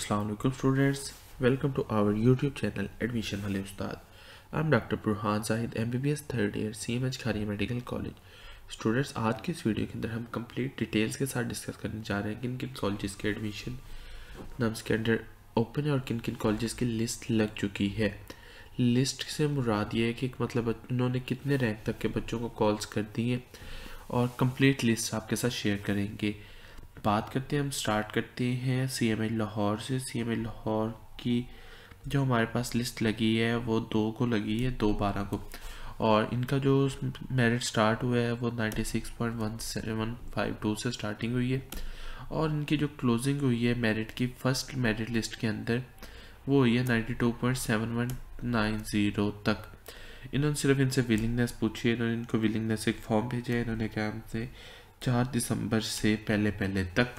Students welcome to Assalamualaikum students, welcome to our YouTube channel Admission Hale Ustad. I'm B S third year C M H Khari medical college students आज की इस video के अंदर हम complete details के साथ discuss करने जा रहे हैं किन किन कॉलेज के एडमिशन नम्स के अंडर ओपन है और किन किन कॉलेज की लिस्ट लग चुकी है लिस्ट से मुराद ये है कि मतलब उन्होंने कितने रैंक तक के बच्चों को कॉल्स कर दिए हैं और कम्प्लीट लिस्ट आपके साथ शेयर करेंगे बात करते हैं हम स्टार्ट करते हैं सी एम लाहौर से सी एम लाहौर की जो हमारे पास लिस्ट लगी है वो दो को लगी है दो बारह को और इनका जो मेरिट स्टार्ट हुआ है वो ninety six point one seven five two से स्टार्टिंग हुई है और इनकी जो क्लोजिंग हुई है मेरिट की फ़र्स्ट मेरिट लिस्ट के अंदर वो हुई है ninety two point seven one nine zero तक इन्होंने सिर्फ इनसे विलिंगनेस पूछी है इन्होंने इनको विलिंगनेस एक फॉर्म भेजा है इन्होंने क्या हमसे चार दिसंबर से पहले पहले तक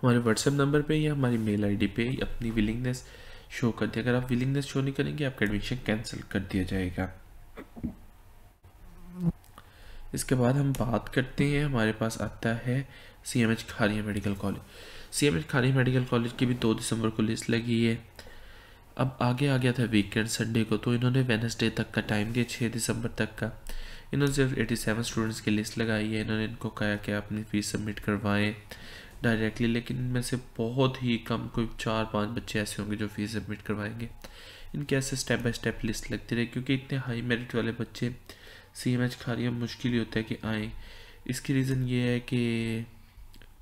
हमारे व्हाट्सएप नंबर पे या हमारी मेल आईडी पे अपनी विलिंगनेस शो कर दिया अगर आप विलिंगनेस शो नहीं करेंगे आपका एडमिशन कैंसिल कर दिया जाएगा इसके बाद हम बात करते हैं हमारे पास आता है C M H Kharian medical college C M H Kharian medical college की भी दो दिसंबर को लिस्ट लगी है अब आगे आ गया था वीकेंड संडे को तो इन्होंने वेनसडे तक का टाइम दिया छः दिसंबर तक का इन्होंने सिर्फ एटी सेवन स्टूडेंट्स की लिस्ट लगाई है इन्होंने इनको कहा कि अपनी फीस सबमिट करवाएं डायरेक्टली लेकिन इनमें से बहुत ही कम कोई चार पांच बच्चे ऐसे होंगे जो फीस सबमिट करवाएंगे इनके ऐसे स्टेप बाय स्टेप लिस्ट लगती रही क्योंकि इतने हाई मेरिट वाले बच्चे सी एम एच है मुश्किल ही होता है कि आएँ इसकी रीज़न ये है कि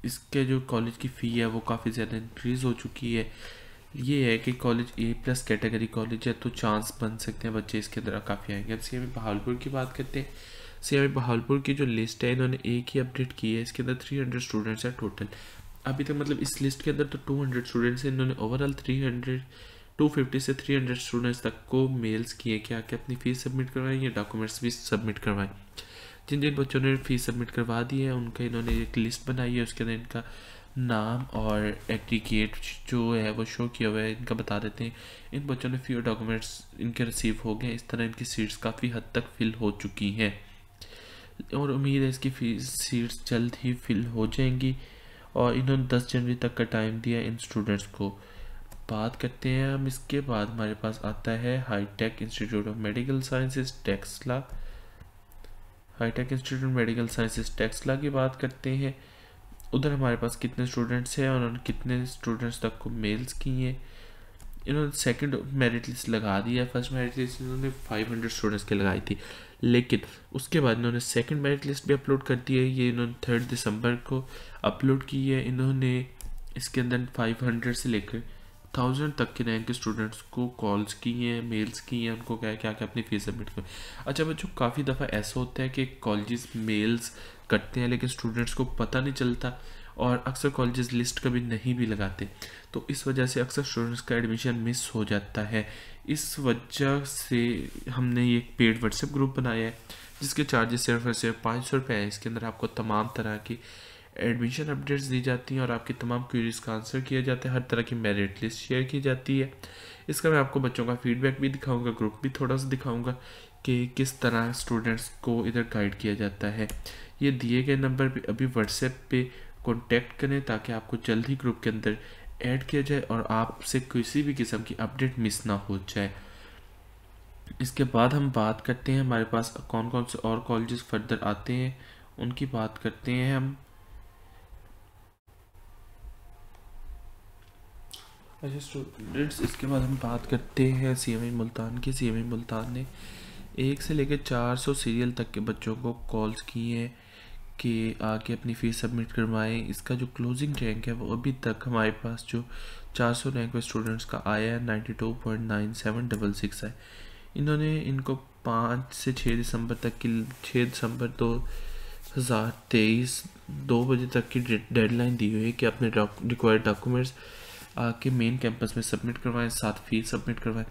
इसके जो कॉलेज की फ़ी है वो काफ़ी ज़्यादा इंक्रीज़ हो चुकी है ये है कि college A plus category college है तो चांस बन सकते हैं बच्चे इसके अंदर काफ़ी आएंगे अब सी एम बहालपुर की बात करते हैं सी एम बहालपुर की जो लिस्ट है इन्होंने एक ही अपडेट की है इसके अंदर थ्री हंड्रेड स्टूडेंट्स हैं टोटल अभी तक मतलब इस लिस्ट के अंदर तो टू हंड्रेड स्टूडेंट्स हैं इन्होंने overall three hundred two fifty से थ्री हंड्रेड स्टूडेंट्स तक को मेल्स किए कि आके अपनी फ़ीस सबमिट करवाएं या डॉक्यूमेंट्स भी सबमिट करवाएं जिन जिन बच्चों ने फ़ीस सबमिट करवा दी है उनका इन्होंने एक लिस्ट बनाई है उसके अंदर इनका नाम और एग्रीगेट जो है वो शो किया हुआ है इनका बता देते हैं इन बच्चों ने फ्यू डॉक्यूमेंट्स इनके रिसीव हो गए इस तरह इनकी सीट्स काफ़ी हद तक फिल हो चुकी हैं और उम्मीद है इसकी सीट्स जल्द ही फिल हो जाएंगी और इन्होंने दस जनवरी तक का टाइम दिया इन स्टूडेंट्स को बात करते हैं हम इसके बाद हमारे पास आता है hitech institute of medical sciences टेक्सला हाईटेक इंस्टीट्यूट मेडिकल साइंसेज टेक्सला की बात करते हैं उधर हमारे पास कितने स्टूडेंट्स हैं उन्होंने कितने स्टूडेंट्स तक को मेल्स किए इन्होंने सेकंड मेरिट लिस्ट लगा दी है फर्स्ट मेरिट लिस्ट इन्होंने 500 स्टूडेंट्स के लगाई थी लेकिन उसके बाद इन्होंने सेकंड मेरिट लिस्ट भी अपलोड कर दी है ये इन्होंने थर्ड दिसंबर को अपलोड की है इन्होंने इसके अंदर 500 से लेकर थाउजेंड तक के रैंक के स्टूडेंट्स को कॉल्स की हैं मेल्स की हैं उनको क्या क्या क्या अपनी फीस सबमिट कर अच्छा बच्चों काफ़ी दफ़ा ऐसा होता है कि कॉलेजेस मेल्स करते हैं लेकिन स्टूडेंट्स को पता नहीं चलता और अक्सर कॉलेजेस लिस्ट कभी नहीं भी लगाते तो इस वजह से अक्सर स्टूडेंट्स का एडमिशन मिस हो जाता है इस वजह से हमने एक पेड व्हाट्सएप ग्रुप बनाया है जिसके चार्जेस सिर्फ और सिर्फ पाँच सौ रुपये हैं इसके अंदर आपको तमाम तरह की एडमिशन अपडेट्स दी जाती हैं और आपकी तमाम क्यूरीज़ का आंसर किया जाता है हर तरह की मेरिट लिस्ट शेयर की जाती है इसका मैं आपको बच्चों का फीडबैक भी दिखाऊंगा ग्रुप भी थोड़ा सा दिखाऊंगा कि किस तरह स्टूडेंट्स को इधर गाइड किया जाता है ये दिए गए नंबर पर अभी व्हाट्सएप पर कॉन्टैक्ट करें ताकि आपको जल्द ही ग्रुप के अंदर ऐड किया जाए और आपसे किसी भी किस्म की अपडेट मिस ना हो जाए इसके बाद हम बात करते हैं हमारे पास कौन कौन से और कॉलेजेस फर्दर आते हैं उनकी बात करते हैं हम अच्छा स्टूडेंट्स इसके बाद हम बात करते हैं सी एम मुल्तान की सी एम मुल्तान ने एक से लेकर चार सौ सीरियल तक के बच्चों को कॉल्स किए हैं कि आके अपनी फ़ीस सबमिट करवाएं इसका जो क्लोजिंग रैंक है वो अभी तक हमारे पास जो चार सौ रैंक में स्टूडेंट्स का आया है ninety two point nine seven double six है इन्होंने इनको पाँच से छः दिसंबर तक की छः दिसंबर दो हज़ार तेईस दो बजे तक की डेडलाइन दी हुई है कि अपने रिक्वायर्ड डॉक्यूमेंट्स आके मेन कैंपस में सबमिट करवाएं साथ फीस सबमिट करवाएं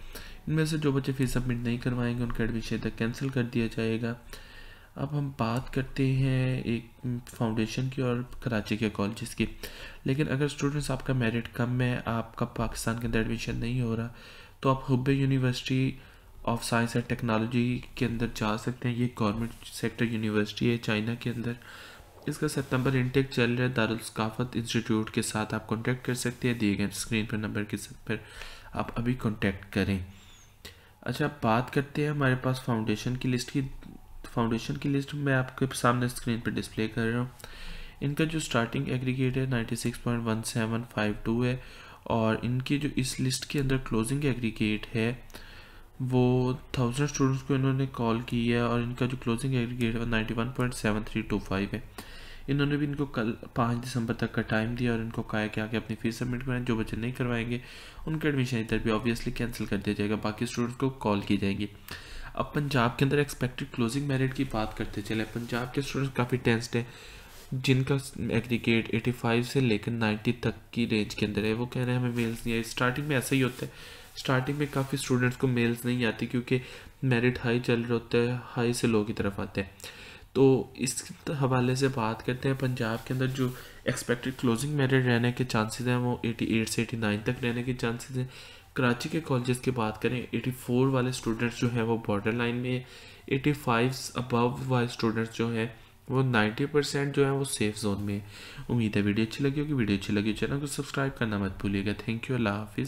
इनमें से जो बच्चे फीस सबमिट नहीं करवाएंगे उनका एडमिशन तक कैंसिल कर दिया जाएगा अब हम बात करते हैं एक फाउंडेशन की और कराची के कॉलेज़ की लेकिन अगर स्टूडेंट्स आपका मेरिट कम है आपका पाकिस्तान के अंदर एडमिशन नहीं हो रहा तो आप Hubei university of science and technology के अंदर जा सकते हैं ये गवर्नमेंट सेक्टर यूनिवर्सिटी है चाइना के अंदर इसका सितंबर इनटेक चल रहा है दारुलसकाफत इंस्टीट्यूट के साथ आप कॉन्टैक्ट कर सकते हैं दिए गए स्क्रीन पर नंबर के साथ पर आप अभी कॉन्टैक्ट करें अच्छा बात करते हैं हमारे पास फाउंडेशन की लिस्ट की फाउंडेशन की लिस्ट मैं आपके सामने स्क्रीन पर डिस्प्ले कर रहा हूँ इनका जो स्टार्टिंग एग्रीगेट है नाइन्टी है और इनकी जो इस लिस्ट के अंदर क्लोजिंग एग्रीगेट है वो थाउजेंड स्टूडेंट्स को इन्होंने कॉल की है और इनका जो क्लोजिंग एग्रीगेट है ninety one point seven three two five है इन्होंने भी इनको कल पाँच दिसंबर तक का टाइम दिया और इनको कहा कि आगे अपनी फीस सबमिट करें जो बच्चे नहीं करवाएंगे उनके एडमिशन इधर भी ऑब्वियसली कैंसिल कर दिया जाएगा बाकी स्टूडेंट्स को कॉल की जाएगी अब पंजाब के अंदर एक्सपेक्टेड क्लोजिंग मेरिट की बात करते चले पंजाब के स्टूडेंट्स काफ़ी टेंसड हैं जिनका एग्रीगेट 85 से लेकर 90 तक की रेंज के अंदर है वो कह रहे हैं हमें मेल्स नहीं आई स्टार्टिंग में ऐसा ही होता है स्टार्टिंग में काफ़ी स्टूडेंट्स को मेल्स नहीं आती क्योंकि मेरिट हाई चल रहे होता है हाई से लो की तरफ आते हैं तो इस हवाले से बात करते हैं पंजाब के अंदर जो एक्सपेक्टेड क्लोजिंग मेरिट रहने के चांसेस हैं वो 88 से 89 तक रहने के चांसेस हैं कराची के कॉलेजेस की बात करें 84 वाले स्टूडेंट्स जो हैं वो बॉर्डर लाइन में एटी फाइव अबव वाले स्टूडेंट्स जो हैं वो 90 परसेंट जो है वो सेफ जोन में उम्मीद है वीडियो अच्छी लगी होगी वीडियो अच्छी लगी चैनल को सब्सक्राइब करना मत भूलिएगा थैंक यू अल्लाह हाफिज़